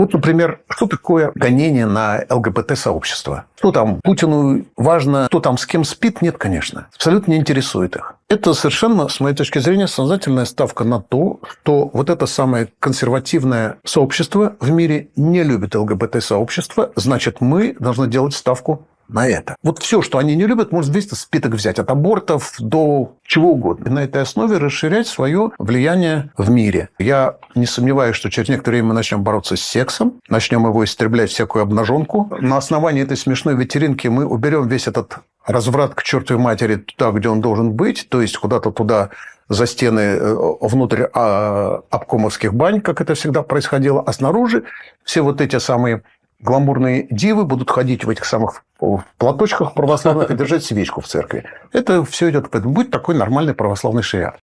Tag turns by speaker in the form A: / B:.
A: Вот, например, что такое гонение на ЛГБТ-сообщество? Что там Путину важно, кто там с кем спит? Нет, конечно. Абсолютно не интересует их. Это совершенно, с моей точки зрения, сознательная ставка на то, что вот это самое консервативное сообщество в мире не любит ЛГБТ-сообщество, значит, мы должны делать ставку на это. Вот все, что они не любят, можно весь этот спиток взять. От абортов до чего угодно. И на этой основе расширять свое влияние в мире. Я не сомневаюсь, что через некоторое время мы начнем бороться с сексом, начнем его истреблять всякую обнаженку. На основании этой смешной ветеринки мы уберем весь этот разврат к чертовой матери туда, где он должен быть, то есть куда-то туда за стены э, внутрь а, обкомовских бань, как это всегда происходило, а снаружи все вот эти самые гламурные дивы будут ходить в этих самых платочках православных и держать свечку в церкви. Это все идет. Будет такой нормальный православный шариат.